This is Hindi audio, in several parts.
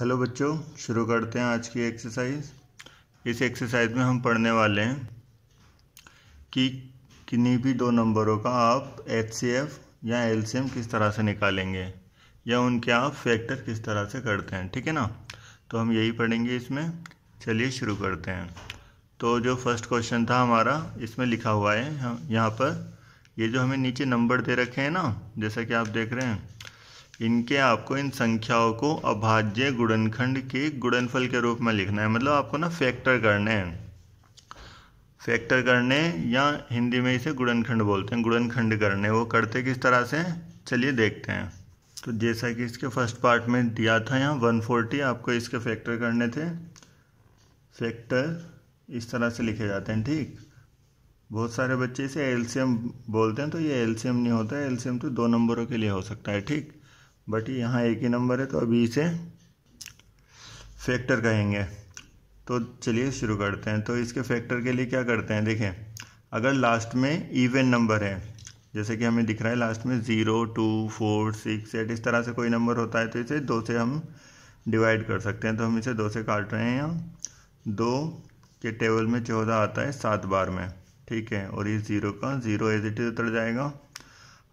हेलो बच्चों शुरू करते हैं आज की एक्सरसाइज इस एक्सरसाइज में हम पढ़ने वाले हैं कि किन्हीं भी दो नंबरों का आप एच सी एफ या एल सी एम किस तरह से निकालेंगे या उनके आप फैक्टर किस तरह से करते हैं ठीक है ना तो हम यही पढ़ेंगे इसमें चलिए शुरू करते हैं तो जो फर्स्ट क्वेश्चन था हमारा इसमें लिखा हुआ है यहाँ पर ये जो हमें नीचे नंबर दे रखे हैं ना जैसा कि आप देख रहे हैं इनके आपको इन संख्याओं को अभाज्य गुणनखंड के गुणनफल के रूप में लिखना है मतलब आपको ना फैक्टर करने हैं फैक्टर करने या हिंदी में इसे गुणनखंड बोलते हैं गुणनखंड करने वो करते किस तरह से चलिए देखते हैं तो जैसा कि इसके फर्स्ट पार्ट में दिया था यहाँ वन फोर्टी आपको इसके फैक्टर करने थे फैक्टर इस तरह से लिखे जाते हैं ठीक बहुत सारे बच्चे इसे एल्शियम बोलते हैं तो ये एल्शियम नहीं होता है एलसीएम तो दो नंबरों के लिए हो सकता है ठीक बट यहाँ एक ही नंबर है तो अभी इसे फैक्टर कहेंगे तो चलिए शुरू करते हैं तो इसके फैक्टर के लिए क्या करते हैं देखें अगर लास्ट में इवन नंबर है जैसे कि हमें दिख रहा है लास्ट में zero two four six eight इस तरह से कोई नंबर होता है तो इसे दो से हम डिवाइड कर सकते हैं तो हम इसे दो से काट रहे हैं यहाँ दो के टेबल में चौदह आता है सात बार में ठीक है और ये ज़ीरो का ज़ीरो एज इट इज उतर जाएगा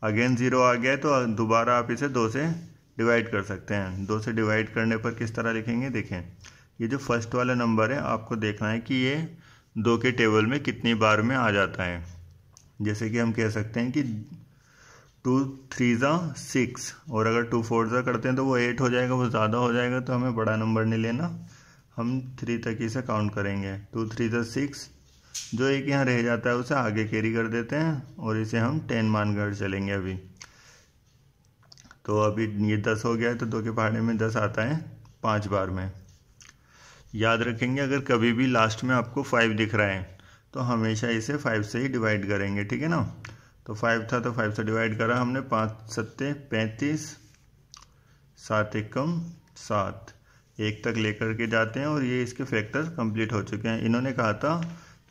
अगेन ज़ीरो आ गया है तो दोबारा आप इसे दो से डिवाइड कर सकते हैं दो से डिवाइड करने पर किस तरह लिखेंगे देखें ये जो फर्स्ट वाला नंबर है आपको देखना है कि ये दो के टेबल में कितनी बार में आ जाता है जैसे कि हम कह सकते हैं कि टू थ्री ज़ा सिक्स और अगर टू फोर ज़ा करते हैं तो वो एट हो जाएगा वो ज़्यादा हो जाएगा तो हमें बड़ा नंबर नहीं लेना हम थ्री तक ही से काउंट करेंगे टू थ्री ज़ा सिक्स जो एक यहाँ रह जाता है उसे आगे कैरी कर देते हैं और इसे हम टेन मान कर चलेंगे अभी तो अभी ये दस हो गया है तो दो के पहाड़े में दस आता है पाँच बार में याद रखेंगे अगर कभी भी लास्ट में आपको फाइव दिख रहा है तो हमेशा इसे फाइव से ही डिवाइड करेंगे ठीक है ना तो फाइव था तो फाइव से डिवाइड करा हमने पाँच सत्ते पैंतीस सात एक कम सात एक तक लेकर के जाते हैं और ये इसके फैक्टर कंप्लीट हो चुके हैं इन्होंने कहा था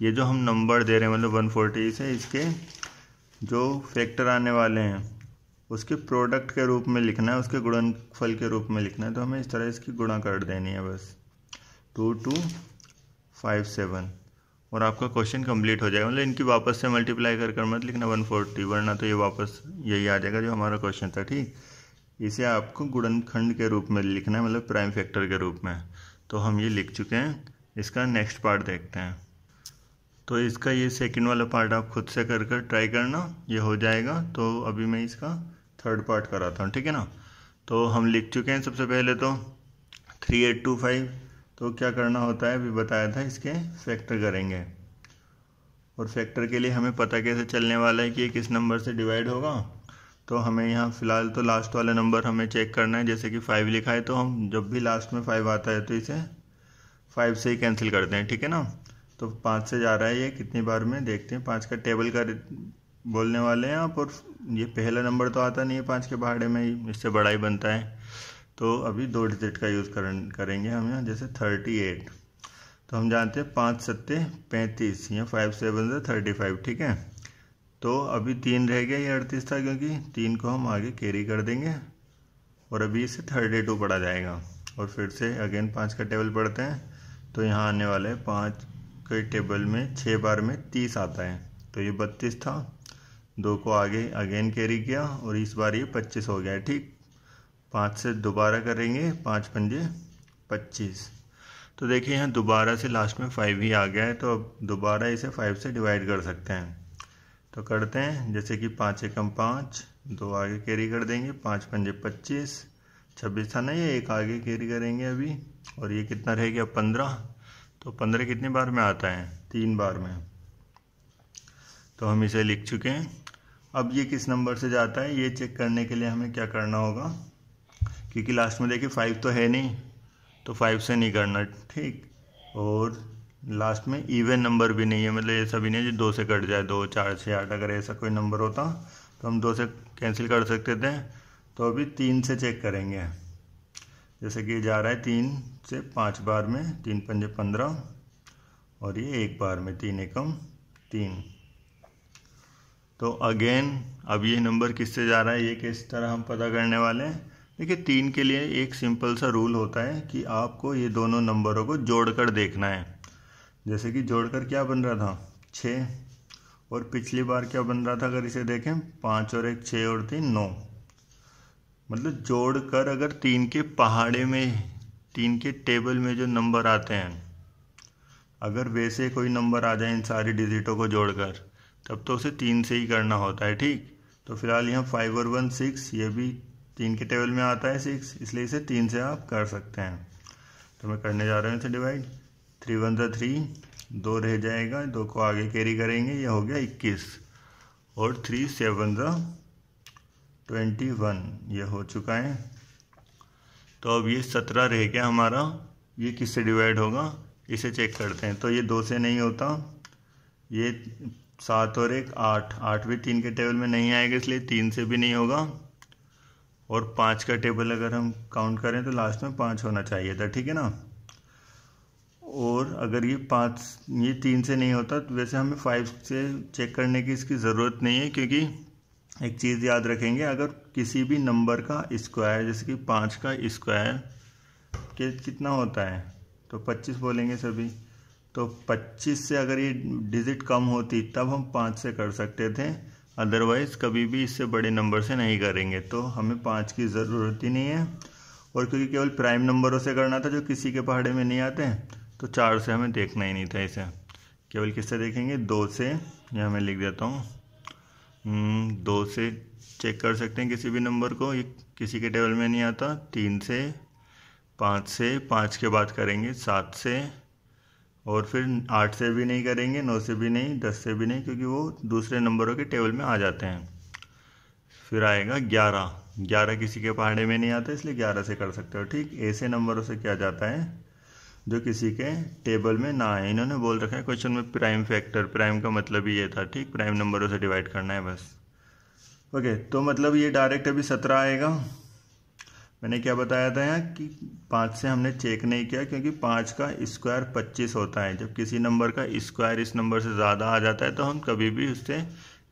ये जो हम नंबर दे रहे हैं मतलब वन फोर्टी से इसके जो फैक्टर आने वाले हैं उसके प्रोडक्ट के रूप में लिखना है उसके गुणनफल के रूप में लिखना है तो हमें इस तरह इसकी गुणा कर देनी है बस टू टू फाइव सेवन और आपका क्वेश्चन कंप्लीट हो जाएगा मतलब इनकी वापस से मल्टीप्लाई कर कर मत लिखना वन फोर्टी वरना तो ये वापस यही आ जाएगा जो हमारा क्वेश्चन था ठीक इसे आपको गुणनखंड के रूप में लिखना है मतलब प्राइम फैक्टर के रूप में तो हम ये लिख चुके हैं इसका नेक्स्ट पार्ट देखते हैं तो इसका ये सेकंड वाला पार्ट आप खुद से कर कर ट्राई करना ये हो जाएगा तो अभी मैं इसका थर्ड पार्ट कराता हूँ ठीक है ना तो हम लिख चुके हैं सबसे पहले तो थ्री एट टू फाइव तो क्या करना होता है अभी बताया था इसके फैक्टर करेंगे और फैक्टर के लिए हमें पता कैसे चलने वाला है कि किस नंबर से डिवाइड होगा तो हमें यहाँ फ़िलहाल तो लास्ट वाला नंबर हमें चेक करना है जैसे कि फाइव लिखा है तो हम जब भी लास्ट में फाइव आता है तो इसे फाइव से ही कैंसिल करते हैं ठीक है ना तो पाँच से जा रहा है ये कितनी बार में देखते हैं पाँच का टेबल का बोलने वाले हैं आप और ये पहला नंबर तो आता नहीं है पाँच के पहाड़े में ही इससे बड़ा ही बनता है तो अभी दो डिजिट का यूज़ करेंगे हम यहाँ जैसे थर्टी एट तो हम जानते हैं पाँच सत्ते पैंतीस या फाइव सेवन से थर्टी फाइव ठीक है तो अभी तीन रह गया ये अड़तीस था क्योंकि तीन को हम आगे कैरी कर देंगे और अभी इसे थर्टी टू पढ़ा जाएगा और फिर से अगेन पाँच का टेबल पढ़ते हैं तो यहाँ आने वाले हैं पाँच कई टेबल में छः बार में तीस आता है तो ये बत्तीस था दो को आगे अगेन कैरी किया और इस बार ये पच्चीस हो गया ठीक पाँच से दोबारा करेंगे पाँच पंजे पच्चीस तो देखिए यहाँ दोबारा से लास्ट में फाइव ही आ गया है तो अब दोबारा इसे फाइव से डिवाइड कर सकते हैं तो करते हैं जैसे कि पाँच एकम पाँच दो आगे कैरी कर देंगे पाँच पंजे पच्चीस छब्बीस था ना ये एक आगे कैरी करेंगे अभी और ये कितना रह गया पंद्रह तो पंद्रह कितने बार में आता है तीन बार में तो हम इसे लिख चुके हैं अब ये किस नंबर से जाता है ये चेक करने के लिए हमें क्या करना होगा क्योंकि लास्ट में देखिए फाइव तो है नहीं तो फाइव से नहीं करना ठीक और लास्ट में इवन नंबर भी नहीं है मतलब ऐसा भी नहीं है जो दो से कट जाए दो चार छः आठ अगर ऐसा कोई नंबर होता तो हम दो से कैंसिल कर सकते थे तो अभी तीन से चेक करेंगे जैसे कि ये जा रहा है तीन से पाँच बार में तीन पंजे पंद्रह और ये एक बार में तीन एकम तीन तो अगेन अब ये नंबर किससे जा रहा है ये किस तरह हम पता करने वाले हैं देखिए तीन के लिए एक सिंपल सा रूल होता है कि आपको ये दोनों नंबरों को जोड़कर देखना है जैसे कि जोड़कर क्या बन रहा था छः और पिछली बार क्या बन रहा था अगर इसे देखें पाँच और एक छः और तीन नौ मतलब जोड़कर अगर तीन के पहाड़े में तीन के टेबल में जो नंबर आते हैं अगर वैसे कोई नंबर आ जाए इन सारी डिजिटों को जोड़कर तब तो उसे तीन से ही करना होता है ठीक तो फिलहाल यहाँ फाइव और वन सिक्स ये भी तीन के टेबल में आता है सिक्स इसलिए इसे तीन से आप कर सकते हैं तो मैं करने जा रहा हूँ इसे डिवाइड थ्री वन जो थ्री दो रह जाएगा दो को आगे कैरी करेंगे ये हो गया इक्कीस और थ्री सेवन जो ट्वेंटी वन ये हो चुका है तो अब ये सत्रह रह गया हमारा ये किससे डिवाइड होगा इसे चेक करते हैं तो ये दो से नहीं होता ये सात और एक आठ आठ भी तीन के टेबल में नहीं आएगा इसलिए तीन से भी नहीं होगा और पाँच का टेबल अगर हम काउंट करें तो लास्ट में पाँच होना चाहिए था ठीक है ना और अगर ये पाँच ये तीन से नहीं होता तो वैसे हमें फाइव से चेक करने की इसकी ज़रूरत नहीं है क्योंकि एक चीज़ याद रखेंगे अगर किसी भी नंबर का स्क्वायर जैसे कि पाँच का स्क्वायर के कितना होता है तो पच्चीस बोलेंगे सभी तो पच्चीस से अगर ये डिजिट कम होती तब हम पाँच से कर सकते थे अदरवाइज़ कभी भी इससे बड़े नंबर से नहीं करेंगे तो हमें पाँच की ज़रूरत ही नहीं है और क्योंकि केवल प्राइम नंबरों से करना था जो किसी के पहाड़े में नहीं आते तो चार से हमें देखना ही नहीं था इसे केवल किससे देखेंगे दो से यह मैं लिख देता हूँ हम्म, दो से चेक कर सकते हैं किसी भी नंबर को ये किसी के टेबल में नहीं आता तीन से पाँच से पाँच के बाद करेंगे सात से और फिर आठ से भी नहीं करेंगे नौ से भी नहीं दस से भी नहीं क्योंकि वो दूसरे नंबरों के टेबल में आ जाते हैं फिर आएगा ग्यारह ग्यारह किसी के पहाड़े में नहीं आता इसलिए ग्यारह से कर सकते हो ठीक ऐसे नंबरों से क्या जाता है जो किसी के टेबल में ना आए इन्होंने बोल रखा है क्वेश्चन में प्राइम फैक्टर प्राइम का मतलब ही ये था ठीक प्राइम नंबरों से डिवाइड करना है बस ओके तो मतलब ये डायरेक्ट अभी सत्रह आएगा मैंने क्या बताया था यहाँ कि पाँच से हमने चेक नहीं किया क्योंकि पाँच का स्क्वायर पच्चीस होता है जब किसी नंबर का स्क्वायर इस नंबर से ज़्यादा आ जाता है तो हम कभी भी उससे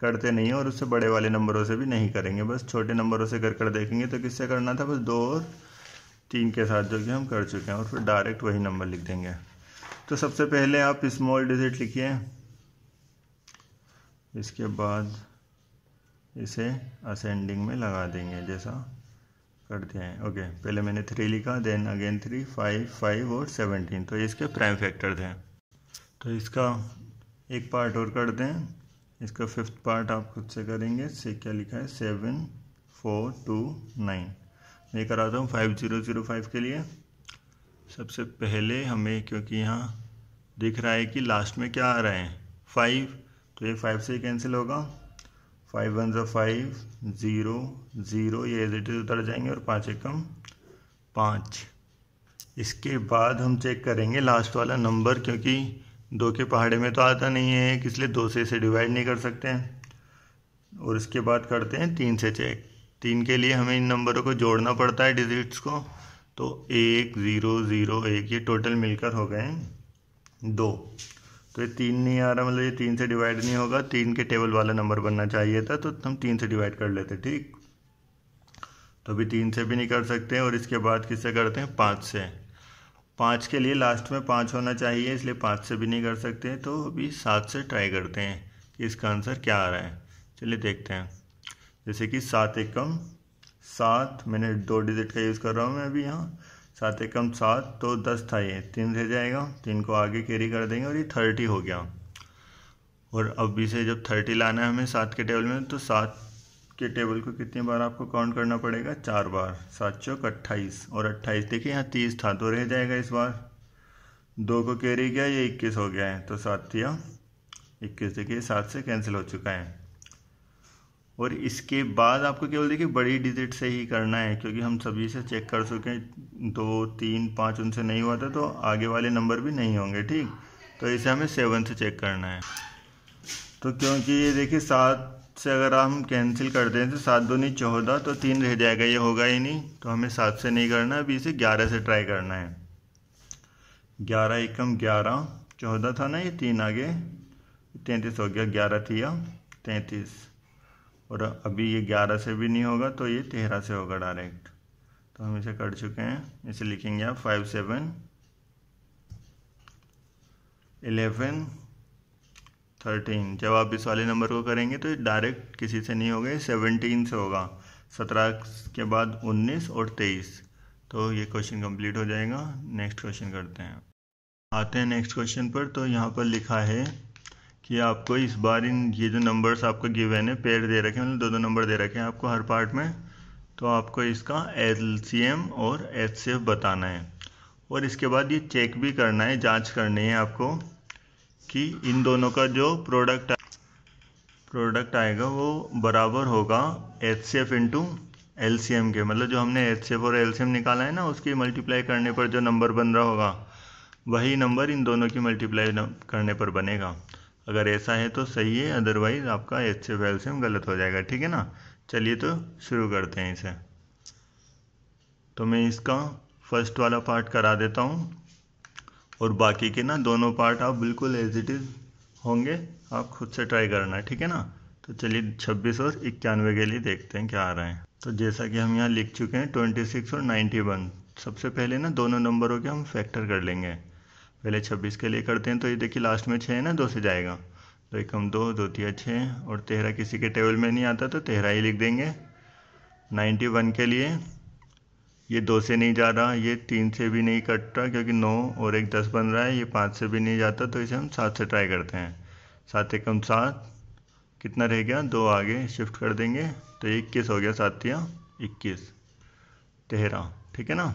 करते नहीं हैं और उससे बड़े वाले नंबरों से भी नहीं करेंगे बस छोटे नंबरों से कर कर देखेंगे तो किससे करना था बस दो और तीन के साथ जो कि हम कर चुके हैं और फिर डायरेक्ट वही नंबर लिख देंगे तो सबसे पहले आप स्मॉल डिजिट लिखिए इसके बाद इसे असेंडिंग में लगा देंगे जैसा कर दिया है ओके पहले मैंने थ्री लिखा then again three five five और सेवनटीन तो ये इसके प्राइम फैक्टर थे तो इसका एक पार्ट और कर दें इसका फिफ्थ पार्ट आप खुद से करेंगे से क्या लिखा है सेवन फोर टू नाइन लेकर कराता हूँ फाइव ज़ीरो ज़ीरो फाइव के लिए सबसे पहले हमें क्योंकि यहाँ दिख रहा है कि लास्ट में क्या आ रहा है फाइव तो ये फाइव से कैंसिल होगा फाइव वन जो फाइव ज़ीरो ज़ीरो ये एज इट इज़ उतर जाएंगे और पाँच एकम पाँच इसके बाद हम चेक करेंगे लास्ट वाला नंबर क्योंकि दो के पहाड़े में तो आता नहीं है इसलिए दो से इसे डिवाइड नहीं कर सकते हैं और इसके बाद करते हैं तीन से चेक तीन के लिए हमें इन नंबरों को जोड़ना पड़ता है डिजिट्स को तो एक ज़ीरो ज़ीरो एक ये टोटल मिलकर हो गए दो तो ये तीन नहीं आ रहा मतलब ये तीन से डिवाइड नहीं होगा तीन के टेबल वाला नंबर बनना चाहिए था तो हम तीन से डिवाइड कर लेते ठीक तो अभी तीन से भी नहीं कर सकते और इसके बाद किससे करते हैं पाँच से पाँच के लिए लास्ट में पाँच होना चाहिए इसलिए पाँच से भी नहीं कर सकते तो अभी सात से ट्राई करते हैं कि इसका आंसर क्या आ रहा है चलिए देखते हैं जैसे कि सात एकम सात मैंने दो डिजिट का यूज़ कर रहा हूँ मैं अभी यहाँ सात एकम सात तो दस था ये तीन रह जाएगा तीन को आगे कैरी कर देंगे और ये थर्टी हो गया और अब इसे जब थर्टी लाना है हमें सात के टेबल में तो सात के टेबल को कितनी बार आपको काउंट करना पड़ेगा चार बार सात चौक अट्ठाईस और अट्ठाईस देखिए यहाँ तीस था तो रह जाएगा इस बार दो को कैरी गया ये इक्कीस हो गया है तो सात या इक्कीस देखिए सात से कैंसिल हो चुका है और इसके बाद आपको केवल देखिए बड़ी डिजिट से ही करना है क्योंकि हम सभी से चेक कर चुके दो तीन पाँच उनसे नहीं हुआ था तो आगे वाले नंबर भी नहीं होंगे ठीक तो इसे हमें सेवन से चेक करना है तो क्योंकि ये देखिए सात से अगर हम कैंसिल कर दें तो सात दो नहीं चौदह तो तीन रह जाएगा ये होगा ही नहीं तो हमें सात से नहीं करना है अभी इसे ग्यारह से ट्राई करना है ग्यारह एकम ग्यारह चौदह था ना ये तीन आगे तैंतीस हो गया ग्यारह थी या तैंतीस और अभी ये ग्यारह से भी नहीं होगा तो ये तेरह से होगा डायरेक्ट तो हम इसे कर चुके हैं इसे लिखेंगे आप फाइव सेवन इलेवन थर्टीन जब आप इस वाले नंबर को करेंगे तो डायरेक्ट किसी से नहीं होगा सेवनटीन से होगा सत्रह के बाद उन्नीस और तेईस तो ये क्वेश्चन कंप्लीट हो जाएगा नेक्स्ट क्वेश्चन करते हैं आते हैं नेक्स्ट क्वेश्चन पर तो यहाँ पर लिखा है कि आपको इस बार इन ये जो नंबर्स आपको गिवन है पेड़ दे रखे हैं मतलब दो दो नंबर दे रखे हैं आपको हर पार्ट में तो आपको इसका एल और एच बताना है और इसके बाद ये चेक भी करना है जांच करनी है आपको कि इन दोनों का जो प्रोडक्ट प्रोडक्ट आएगा वो बराबर होगा H C F into L C M के मतलब जो हमने एच सी एफ और एल सी एम निकाला है ना उसकी मल्टीप्लाई करने पर जो नंबर बन रहा होगा वही नंबर इन दोनों की मल्टीप्लाई करने पर बनेगा अगर ऐसा है तो सही है अदरवाइज़ आपका एच एफ एल्शियम गलत हो जाएगा ठीक है ना चलिए तो शुरू करते हैं इसे तो मैं इसका फर्स्ट वाला पार्ट करा देता हूँ और बाकी के ना दोनों पार्ट आप बिल्कुल एज इट इज़ होंगे आप खुद से ट्राई करना है ठीक है ना तो चलिए छब्बीस और इक्यानवे के लिए देखते हैं क्या आ रहे हैं तो जैसा कि हम यहाँ लिख चुके हैं ट्वेंटी सिक्स और नाइन्टी वन सबसे पहले ना दोनों नंबरों के हम फैक्टर कर लेंगे पहले छब्बीस के लिए करते हैं तो ये देखिए लास्ट में छः है ना दो से जाएगा तो एक हम दो दो तिया छः और तेरह किसी के टेबल में नहीं आता तो तेरह ही लिख देंगे नाइन्टी वन के लिए ये दो से नहीं जा रहा ये तीन से भी नहीं कट रहा क्योंकि नौ और एक दस बन रहा है ये पाँच से भी नहीं जाता तो इसे हम सात से ट्राई करते हैं सात एकम सात कितना रह गया दो आगे शिफ्ट कर देंगे तो इक्कीस हो गया सातिया इक्कीस तेरह ठीक है ना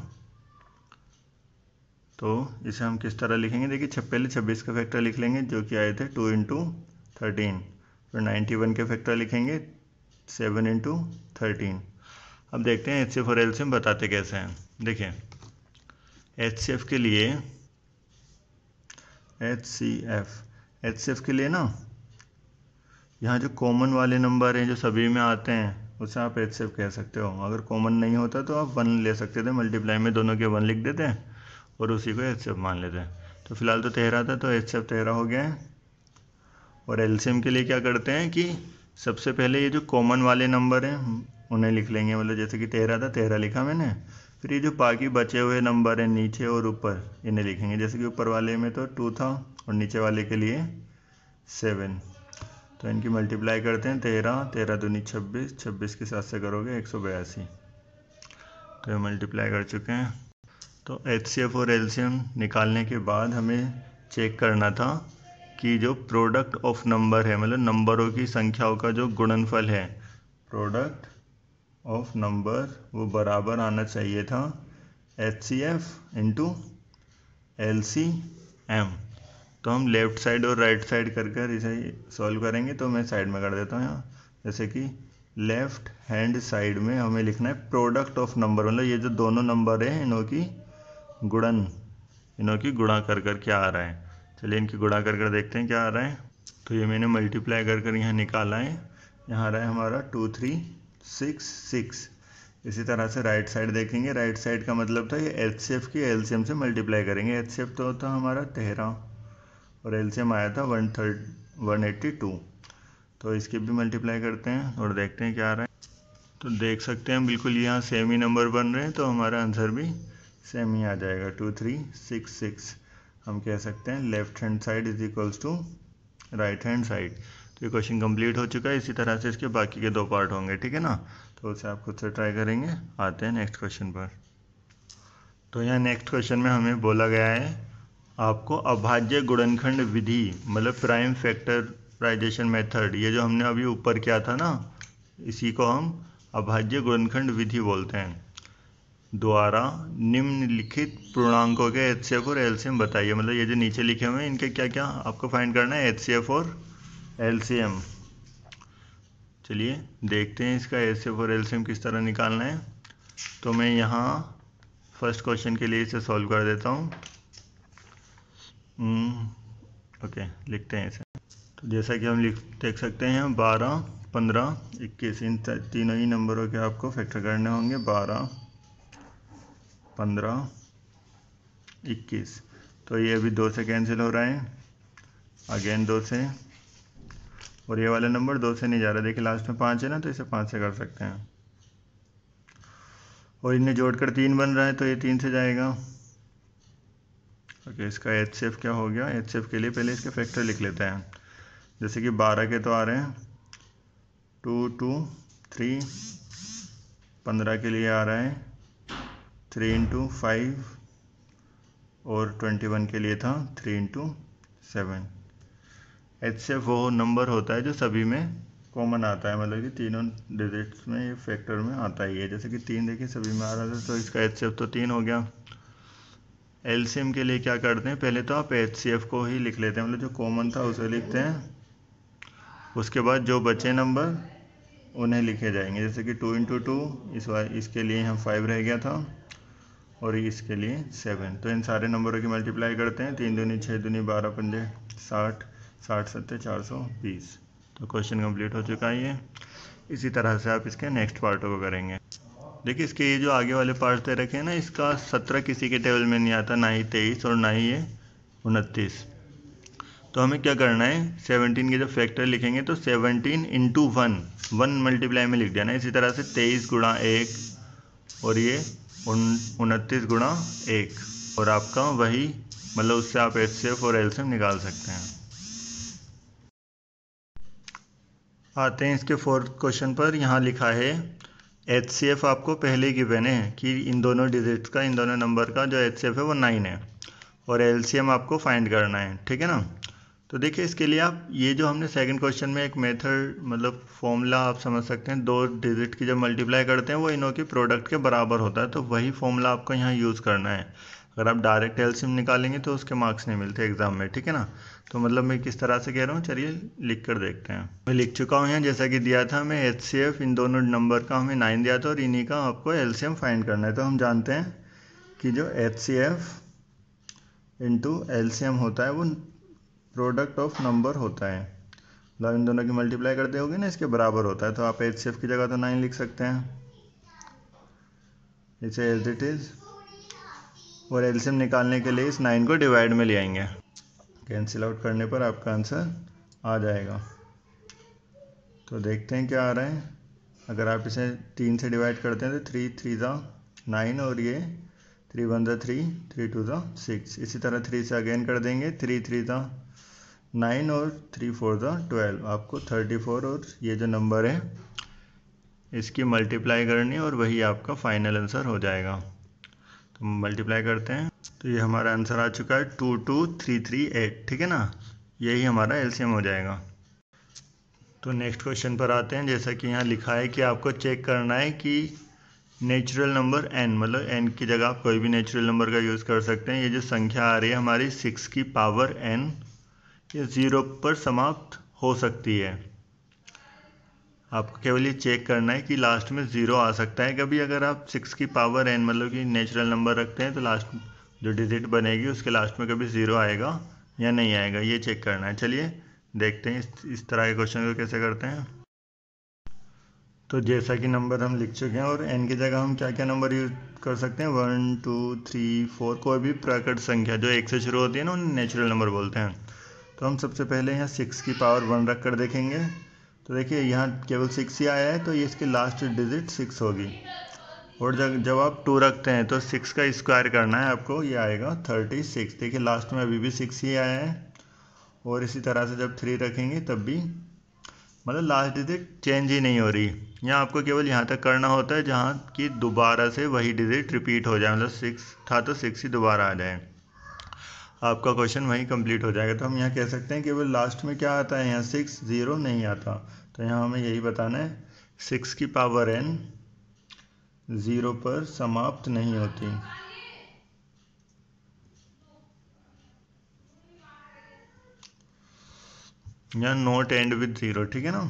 तो इसे हम किस तरह लिखेंगे देखिए छप पहले छब्बीस का फैक्टर लिख लेंगे जो कि आए थे टू इंटू थर्टीन फिर नाइन्टी वन के फैक्टर लिखेंगे सेवन इंटू थर्टीन अब देखते हैं एच सी एफ और एल सी एम बताते कैसे हैं देखिए एच सी एफ के लिए H C F H C F के लिए ना यहाँ जो कॉमन वाले नंबर हैं जो सभी में आते हैं उसे आप एच सी एफ कह सकते हो अगर कॉमन नहीं होता तो आप वन ले सकते थे मल्टीप्लाई में दोनों के वन लिख देते हैं और उसी को एच मान लेते हैं तो फिलहाल तो तेरह था तो एच सब तेरह हो गया है और एल्शियम के लिए क्या करते हैं कि सबसे पहले ये जो कॉमन वाले नंबर हैं उन्हें लिख लेंगे मतलब जैसे कि तेरह था तेरह लिखा मैंने फिर ये जो बाकी बचे हुए नंबर हैं नीचे और ऊपर इन्हें लिखेंगे जैसे कि ऊपर वाले में तो टू था और नीचे वाले के लिए सेवन तो इनकी मल्टीप्लाई करते हैं तेरह तेरह दूनी छब्बीस छब्बीस के साथ से करोगे एक सौ बयासी तो ये मल्टीप्लाई कर चुके हैं तो एच सी एफ और एल्शियम निकालने के बाद हमें चेक करना था कि जो प्रोडक्ट ऑफ नंबर है मतलब नंबरों की संख्याओं का जो गुणनफल है प्रोडक्ट ऑफ नंबर वो बराबर आना चाहिए था H C F into L C M तो हम लेफ़्ट साइड और राइट साइड कर कर इसे सॉल्व करेंगे तो मैं साइड में कर देता हूँ यहाँ जैसे कि लेफ़्ट हैंड साइड में हमें लिखना है प्रोडक्ट ऑफ नंबर मतलब ये जो दोनों नंबर हैं इनों की गुणन इनों की गुणा कर कर क्या आ रहा है चलिए इनकी गुणा कर कर देखते हैं क्या आ रहा है तो ये मैंने मल्टीप्लाई कर कर यहाँ निकाला है यहाँ आ रहा है हमारा टू थ्री सिक्स सिक्स इसी तरह से राइट साइड देखेंगे राइट साइड का मतलब था ये एच सी एफ की एल सी एम से मल्टीप्लाई करेंगे एच सी एफ तो था हमारा तेरह और एल सी एम आया था one thirty one eighty two तो इसके भी मल्टीप्लाई करते हैं और देखते हैं क्या आ रहा है तो देख सकते हैं बिल्कुल यहाँ सेम ही नंबर बन रहे हैं तो हमारा आंसर भी सेम ही आ जाएगा टू थ्री सिक्स सिक्स हम कह सकते हैं left hand side is equals to right hand side तो ये क्वेश्चन कंप्लीट हो चुका है इसी तरह से इसके बाकी के दो पार्ट होंगे ठीक है ना तो उसे आप खुद से ट्राई करेंगे आते हैं नेक्स्ट क्वेश्चन पर तो यहाँ नेक्स्ट क्वेश्चन में हमें बोला गया है आपको अभाज्य गुणनखंड विधि मतलब प्राइम फैक्टराइजेशन मेथड ये जो हमने अभी ऊपर किया था ना इसी को हम अभाज्य गुणनखंड विधि बोलते हैं द्वारा निम्नलिखित पूर्णांकों के एच और एल बताइए मतलब ये जो नीचे लिखे हुए हैं इनके क्या क्या आपको फाइंड करना है एच और एल चलिए देखते हैं इसका एच और एल किस तरह निकालना है तो मैं यहाँ फर्स्ट क्वेश्चन के लिए इसे सॉल्व कर देता हूँ ओके हम्म, लिखते हैं इसे तो जैसा कि हम लिख देख सकते हैं बारह पंद्रह इक्कीस इन तीनों ही नंबरों के आपको फैक्टर करने होंगे बारह पंद्रह इक्कीस तो ये अभी दो से कैंसिल हो रहा है अगेन दो से और ये वाला नंबर दो से नहीं जा रहा देखिए लास्ट में पाँच है ना तो इसे पाँच से कर सकते हैं और इन्हें जोड़कर तीन बन रहा है तो ये तीन से जाएगा ओके इसका एच सेफ क्या हो गया एच सेफ के लिए पहले इसके फैक्टर लिख लेते हैं जैसे कि बारह के तो आ रहे हैं टू टू थ्री पंद्रह के लिए आ रहा है थ्री इंटू फाइव और ट्वेंटी वन के लिए था थ्री इंटू सेवन एच से वो नंबर होता है जो सभी में कॉमन आता है मतलब कि तीनों डिजिट्स में ये फैक्टर में आता ही है जैसे कि तीन देखिए सभी में आ रहा था तो इसका एच तो तीन हो गया एल के लिए क्या करते हैं पहले तो आप एच को ही लिख लेते हैं मतलब जो कॉमन था उसे लिखते हैं उसके बाद जो बचे नंबर उन्हें लिखे जाएंगे जैसे कि टू इंटू टू इस इसके लिए हम फाइव रह गया था और e इसके लिए सेवन तो इन सारे नंबरों की मल्टीप्लाई करते हैं तीन दूनी छः दूनी बारह पंजे साठ साठ सत्तर चार सौ बीस तो क्वेश्चन कंप्लीट हो चुका है ये इसी तरह से आप इसके नेक्स्ट पार्टों को करेंगे देखिए इसके ये जो आगे वाले पार्ट दे रखे हैं ना इसका सत्रह किसी के टेबल में नहीं आता ना ही तेईस और ना ही ये उनतीस तो हमें क्या करना है सेवनटीन के जब फैक्टर लिखेंगे तो seventeen into one one multiply में लिख देना इसी तरह से तेईस गुणा एक और ये उन उनतीस गुणा एक और आपका वही मतलब उससे आप एच सी एफ और एम निकाल सकते हैं आते हैं इसके फोर्थ क्वेश्चन पर यहाँ लिखा है एच सी एफ आपको पहले की बने है कि इन दोनों डिजिट्स का इन दोनों नंबर का जो एच सी एफ है वो नाइन है और एल सी एम आपको फाइंड करना है ठीक है ना तो देखिए इसके लिए आप ये जो हमने सेकंड क्वेश्चन में एक मेथड मतलब फॉर्मूला आप समझ सकते हैं दो डिजिट की जब मल्टीप्लाई करते हैं वो इनों के प्रोडक्ट के बराबर होता है तो वही फॉर्मूला आपको यहाँ यूज़ करना है अगर आप डायरेक्ट एल्सियम निकालेंगे तो उसके मार्क्स नहीं मिलते एग्जाम में ठीक है ना तो मतलब मैं किस तरह से कह रहा हूँ चलिए लिख कर देखते हैं मैं लिख चुका हूँ यहाँ जैसा कि दिया था हमें एच सी एफ इन दोनों नंबर का हमें नाइन दिया था और इन्हीं का आपको एल फाइंड करना है तो हम जानते हैं कि जो एच सी एफ होता है वो प्रोडक्ट ऑफ नंबर होता है मतलब इन दोनों की मल्टीप्लाई करते दोगे ना इसके बराबर होता है तो आप एच सी एफ की जगह तो नाइन लिख सकते हैं इसे एज इट इज़ और एल्सियम निकालने के लिए इस नाइन को डिवाइड में ले आएंगे कैंसिल आउट करने पर आपका आंसर आ जाएगा तो देखते हैं क्या आ रहा है अगर आप इसे तीन से डिवाइड करते हैं तो थ्री थ्री जो नाइन और ये थ्री वन जो थ्री थ्री टू जो सिक्स इसी तरह थ्री से अगेन कर देंगे थ्री थ्री जो नाइन और थ्री फोर जो ट्वेल्व आपको थर्टी फोर और ये जो नंबर है इसकी मल्टीप्लाई करनी और वही आपका फाइनल आंसर हो जाएगा तो मल्टीप्लाई करते हैं तो ये हमारा आंसर आ चुका है two two three three eight ठीक है ना यही हमारा एलसीएम हो जाएगा तो नेक्स्ट क्वेश्चन पर आते हैं जैसा कि यहाँ लिखा है कि आपको चेक करना है कि नेचुरल नंबर एन मतलब एन की जगह आप कोई भी नेचुरल नंबर का यूज़ कर सकते हैं ये जो संख्या आ रही है हमारी सिक्स की पावर एन ये ज़ीरो पर समाप्त हो सकती है आपको केवल ये चेक करना है कि लास्ट में ज़ीरो आ सकता है कभी अगर आप सिक्स की पावर एन मतलब कि नेचुरल नंबर रखते हैं तो लास्ट जो डिजिट बनेगी उसके लास्ट में कभी ज़ीरो आएगा या नहीं आएगा ये चेक करना है चलिए देखते हैं इस इस तरह के क्वेश्चन को कैसे करते हैं तो जैसा कि नंबर हम लिख चुके हैं और एन की जगह हम क्या क्या नंबर यूज कर सकते हैं वन टू थ्री फोर कोई भी प्राकृत संख्या जो एक से शुरू होती है ना उन्हें नेचुरल नंबर बोलते हैं तो हम सबसे पहले यहाँ सिक्स की पावर वन रख कर देखेंगे तो देखिए यहाँ केवल सिक्स ही आया है तो ये इसकी लास्ट डिजिट सिक्स होगी और जब जब आप टू रखते हैं तो सिक्स का स्क्वायर करना है आपको ये आएगा थर्टी सिक्स देखिए लास्ट में अभी भी सिक्स ही आया है और इसी तरह से जब थ्री रखेंगे तब भी मतलब लास्ट डिजिट चेंज ही नहीं हो रही यहाँ आपको केवल यहाँ तक करना होता है जहाँ कि दोबारा से वही डिजिट रिपीट हो जाए मतलब सिक्स था तो सिक्स ही दोबारा आ जाए आपका क्वेश्चन वहीं कंप्लीट हो जाएगा तो हम यहाँ कह सकते हैं कि वो लास्ट में क्या आता है यहाँ सिक्स ज़ीरो नहीं आता तो यहाँ हमें यही बताना है सिक्स की पावर एन ज़ीरो पर समाप्त नहीं होती या नोट एंड विद ज़ीरो ठीक है ना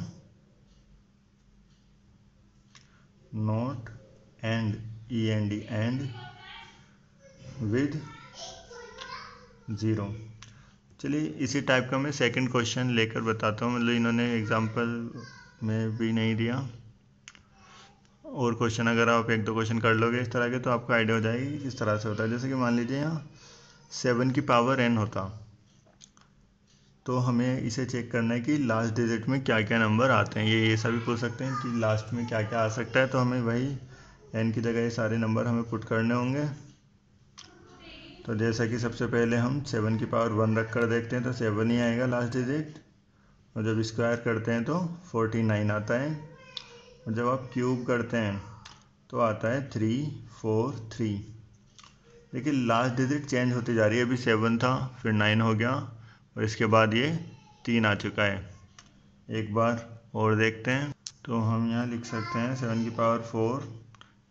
not and E and end with zero चलिए इसी टाइप का मैं सेकंड क्वेश्चन लेकर बताता हूँ मतलब इन्होंने एग्जांपल में भी नहीं दिया और क्वेश्चन अगर आप एक दो क्वेश्चन कर लोगे इस तरह के तो आपको आइडिया हो जाएगी किस तरह से होता है जैसे कि मान लीजिए यहाँ सेवन की पावर एन होता तो हमें इसे चेक करना है कि लास्ट डिजिट में क्या क्या नंबर आते हैं ये ये सभी पूछ सकते हैं कि लास्ट में क्या क्या आ सकता है तो हमें वही एन की जगह ये सारे नंबर हमें पुट करने होंगे तो जैसा कि सबसे पहले हम सेवन की पावर वन रख कर देखते हैं तो सेवन ही आएगा लास्ट डिजिट और जब स्क्वायर करते हैं तो फोर्टी नाइन आता है और जब आप क्यूब करते हैं तो आता है थ्री फोर थ्री देखिए लास्ट डिजिट चेंज होती जा रही है अभी सेवन था फिर नाइन हो गया और इसके बाद ये तीन आ चुका है एक बार और देखते हैं तो हम यहाँ लिख सकते हैं सेवन की पावर फोर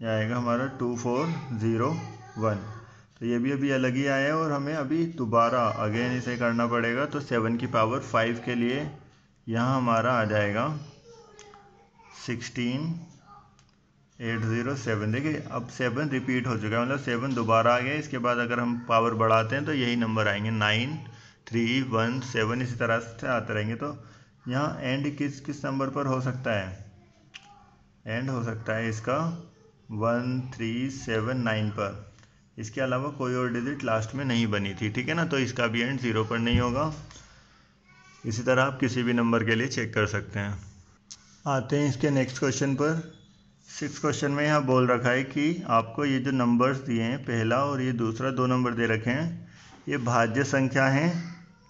यह आएगा हमारा टू फोर ज़ीरो वन तो ये भी अभी अलग ही आया है और हमें अभी दोबारा अगेन इसे करना पड़ेगा तो सेवन की पावर फाइव के लिए यहाँ हमारा आ जाएगा सिक्सटीन एट ज़ीरो सेवन देखिए अब सेवन रिपीट हो चुका है मतलब सेवन दोबारा आ गया इसके बाद अगर हम पावर बढ़ाते हैं तो यही नंबर आएंगे नाइन थ्री वन सेवन इसी तरह से आते रहेंगे तो यहाँ एंड किस किस नंबर पर हो सकता है एंड हो सकता है इसका वन थ्री सेवन नाइन पर इसके अलावा कोई और डिजिट लास्ट में नहीं बनी थी ठीक है ना तो इसका भी एंड ज़ीरो पर नहीं होगा इसी तरह आप किसी भी नंबर के लिए चेक कर सकते हैं आते हैं इसके नेक्स्ट क्वेश्चन पर सिक्स क्वेश्चन में यहाँ बोल रखा है कि आपको ये जो नंबर्स दिए हैं पहला और ये दूसरा दो नंबर दे रखे हैं ये भाज्य संख्या हैं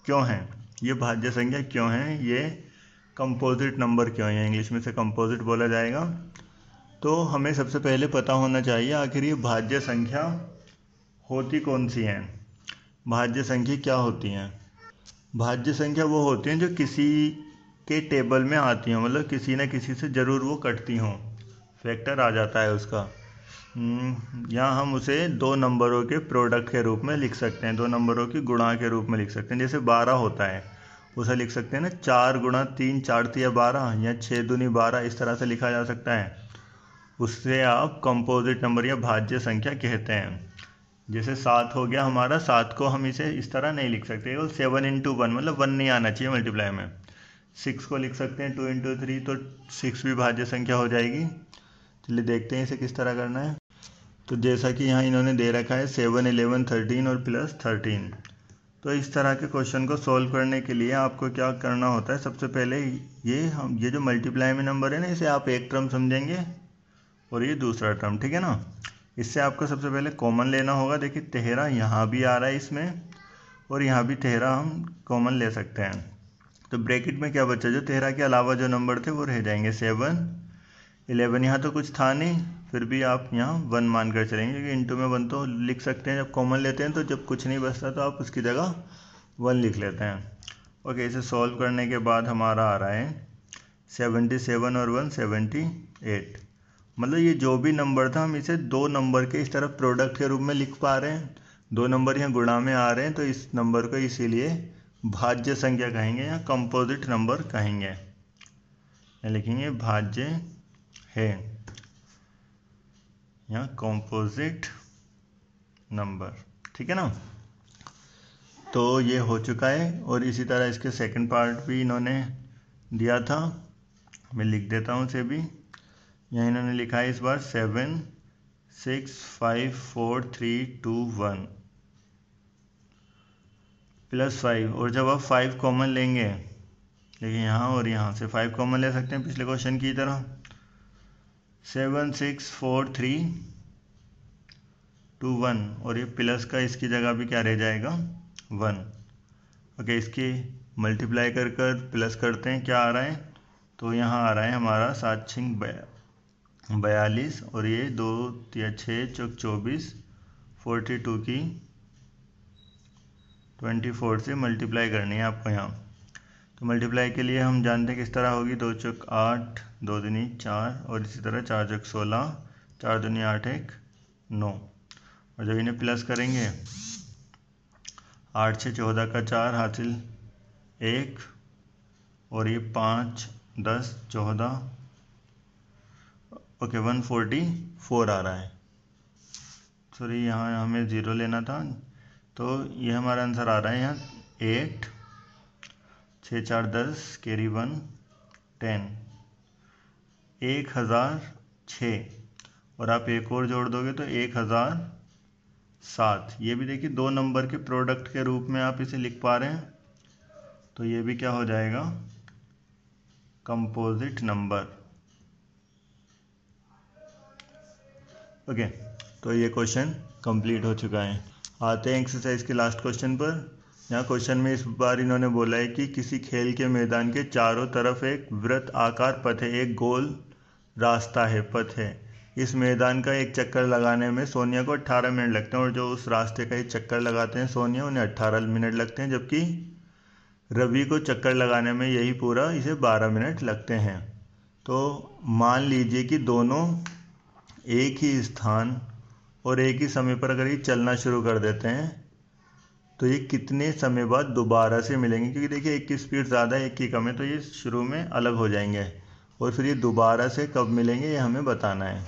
क्यों हैं ये भाज्य संख्या क्यों हैं ये कंपोजिट नंबर क्यों है इंग्लिश में से कंपोजिट बोला जाएगा तो हमें सबसे पहले पता होना चाहिए आखिर ये भाज्य संख्या होती कौन सी हैं भाज्य संख्या क्या होती हैं भाज्य संख्या वो होती हैं जो किसी के टेबल में आती हों मतलब किसी न किसी से ज़रूर वो कटती हों फैक्टर आ जाता है उसका हम्म, या हम उसे दो नंबरों के प्रोडक्ट के रूप में लिख सकते हैं दो नंबरों की गुणा के रूप में लिख सकते हैं जैसे बारह होता है उसे लिख सकते हैं ना चार गुणा तीन चार तिया बारह या छः दूनी बारह इस तरह से लिखा जा सकता है उससे आप कंपोजिट नंबर या भाज्य संख्या कहते हैं जैसे सात हो गया हमारा सात को हम इसे इस तरह नहीं लिख सकते केवल सेवन इंटू वन मतलब वन नहीं आना चाहिए मल्टीप्लाई में सिक्स को लिख सकते हैं टू इंटू थ्री तो सिक्स भी भाज्य संख्या हो जाएगी चलिए देखते हैं इसे किस तरह करना है तो जैसा कि यहाँ इन्होंने दे रखा है सेवन एलेवन थर्टीन और प्लस थर्टीन तो इस तरह के क्वेश्चन को सॉल्व करने के लिए आपको क्या करना होता है सबसे पहले ये हम ये जो मल्टीप्लाई में नंबर है ना इसे आप एक टर्म समझेंगे और ये दूसरा टर्म ठीक है ना इससे आपको सबसे पहले कॉमन लेना होगा देखिए तेहरा यहाँ भी आ रहा है इसमें और यहाँ भी तेहरा हम कॉमन ले सकते हैं तो ब्रैकेट में क्या बचा जो तेहरा के अलावा जो नंबर थे वो रह जाएंगे सेवन इलेवन यहाँ तो कुछ था नहीं फिर भी आप यहाँ वन मान कर चलेंगे क्योंकि इंटू में वन तो लिख सकते हैं जब कॉमन लेते हैं तो जब कुछ नहीं बचता तो आप उसकी जगह वन लिख लेते हैं ओके इसे सॉल्व करने के बाद हमारा आ रहा है सेवेंटी सेवन और वन सेवेंटी एट मतलब ये जो भी नंबर था हम इसे दो नंबर के इस तरफ प्रोडक्ट के रूप में लिख पा रहे हैं दो नंबर यहाँ गुणा में आ रहे हैं तो इस नंबर को इसीलिए भाज्य संख्या कहेंगे या कंपोजिट नंबर कहेंगे लिखेंगे भाज्य है या कंपोजिट नंबर ठीक है ना तो ये हो चुका है और इसी तरह इसके सेकंड पार्ट भी इन्होंने दिया था मैं लिख देता हूँ उसे भी यहाँ इन्होंने लिखा है इस बार seven six five four three two one plus five और जब आप फाइव कॉमन लेंगे देखिए यहाँ और यहाँ से फाइव कॉमन ले सकते हैं पिछले क्वेश्चन की तरह seven six four three two one और ये प्लस का इसकी जगह भी क्या रह जाएगा वन ओके okay, इसकी मल्टीप्लाई कर कर प्लस करते हैं क्या आ रहा है तो यहाँ आ रहा है हमारा सात छिंग बयालीस और ये दो या छः चौक चौबीस फोर्टी टू की ट्वेंटी फोर से मल्टीप्लाई करनी है आपको यहाँ तो मल्टीप्लाई के लिए हम जानते हैं किस तरह होगी दो चौक आठ दो दुनी चार और इसी तरह चार चौक सोलह चार दुनी आठ एक नौ और जब इन्हें प्लस करेंगे आठ छः चौदह का चार हासिल एक और ये पाँच दस चौदह ओके वन फोर्टी फोर आ रहा है सॉरी यहाँ हमें ज़ीरो लेना था तो ये हमारा आंसर आ रहा है यहाँ एट छः चार दस कैरी वन टेन एक हज़ार छः और आप एक और जोड़ दोगे तो एक हज़ार सात ये भी देखिए दो नंबर के प्रोडक्ट के रूप में आप इसे लिख पा रहे हैं तो ये भी क्या हो जाएगा कंपोजिट नंबर ओके तो ये क्वेश्चन कंप्लीट हो चुका है आते हैं एक्सरसाइज के लास्ट क्वेश्चन पर यहाँ क्वेश्चन में इस बार इन्होंने बोला है कि किसी खेल के मैदान के चारों तरफ एक वृत्त आकार पथ है एक गोल रास्ता है पथ है इस मैदान का एक चक्कर लगाने में सोनिया को 18 मिनट लगते हैं और जो उस रास्ते का एक चक्कर लगाते हैं सोनिया उन्हें 18 मिनट लगते हैं जबकि रवि को चक्कर लगाने में यही पूरा इसे 12 मिनट लगते हैं तो मान लीजिए कि दोनों एक ही स्थान और एक ही समय पर अगर ये चलना शुरू कर देते हैं तो ये कितने समय बाद दोबारा से मिलेंगे क्योंकि देखिए एक की स्पीड ज़्यादा है एक की कम है तो ये शुरू में अलग हो जाएंगे और फिर ये दोबारा से कब मिलेंगे ये हमें बताना है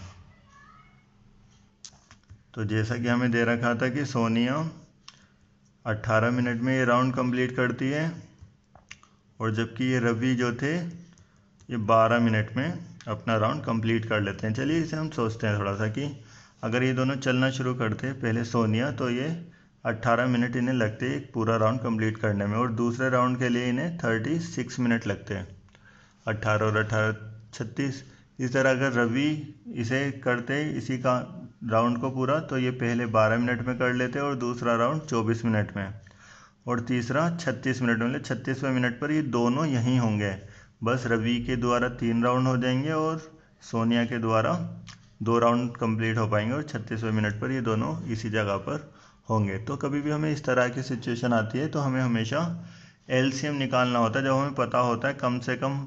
तो जैसा कि हमें दे रखा था कि सोनिया 18 मिनट में ये राउंड कंप्लीट करती है और जबकि ये रवि जो थे ये 12 मिनट में अपना राउंड कंप्लीट कर लेते हैं चलिए इसे हम सोचते हैं थोड़ा सा कि अगर ये दोनों चलना शुरू करते पहले सोनिया तो ये 18 मिनट इन्हें लगते हैं पूरा राउंड कंप्लीट करने में और दूसरे राउंड के लिए इन्हें 36 मिनट लगते हैं 18 और 18 छत्तीस इस तरह अगर रवि इसे करते इसी का राउंड को पूरा तो ये पहले 12 मिनट में कर लेते और दूसरा राउंड 24 मिनट में और तीसरा 36 मिनट में छत्तीसवें मिनट पर ये दोनों यहीं होंगे बस रवि के द्वारा तीन राउंड हो जाएंगे और सोनिया के द्वारा दो राउंड कंप्लीट हो पाएंगे और छत्तीसवें मिनट पर ये दोनों इसी जगह पर होंगे तो कभी भी हमें इस तरह की सिचुएशन आती है तो हमें हमेशा एल निकालना होता है जब हमें पता होता है कम से कम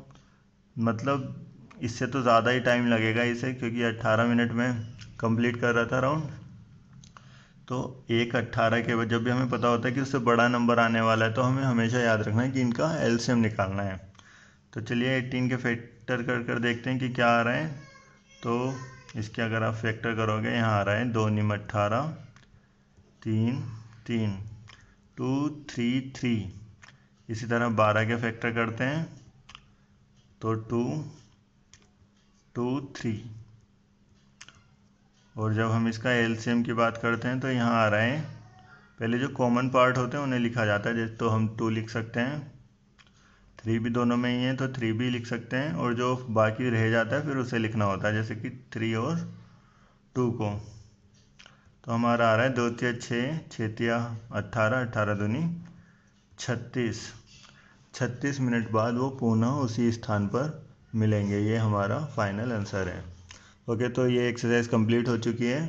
मतलब इससे तो ज़्यादा ही टाइम लगेगा इसे क्योंकि 18 मिनट में कंप्लीट कर रहा था राउंड तो एक अट्ठारह के बाद जब भी हमें पता होता है कि उससे बड़ा नंबर आने वाला है तो हमें हमेशा याद रखना है कि इनका एल निकालना है तो चलिए 18 के फैक्टर कर कर देखते हैं कि क्या आ रहा है तो इसके अगर आप फैक्टर करोगे यहाँ आ रहा है दो निम अट्ठारह तीन तीन टू थ्री थ्री इसी तरह बारह के फैक्टर करते हैं तो टू टू थ्री और जब हम इसका एल की बात करते हैं तो यहाँ आ रहा है पहले जो कॉमन पार्ट होते हैं उन्हें लिखा जाता है तो हम टू लिख सकते हैं थ्री भी दोनों में ही है तो थ्री भी लिख सकते हैं और जो बाकी रह जाता है फिर उसे लिखना होता है जैसे कि थ्री और टू को तो हमारा आ रहा है द्वितीय छः छतिया अट्ठारह अट्ठारह दूनी छत्तीस छत्तीस मिनट बाद वो पुनः उसी स्थान पर मिलेंगे ये हमारा फाइनल आंसर है ओके तो ये एक्सरसाइज कंप्लीट हो चुकी है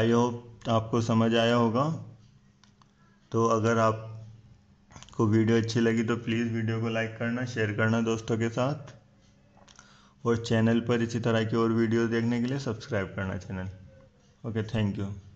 आई होप आपको समझ आया होगा तो अगर आप को वीडियो अच्छी लगी तो प्लीज़ वीडियो को लाइक करना शेयर करना दोस्तों के साथ और चैनल पर इसी तरह की और वीडियो देखने के लिए सब्सक्राइब करना चैनल ओके थैंक यू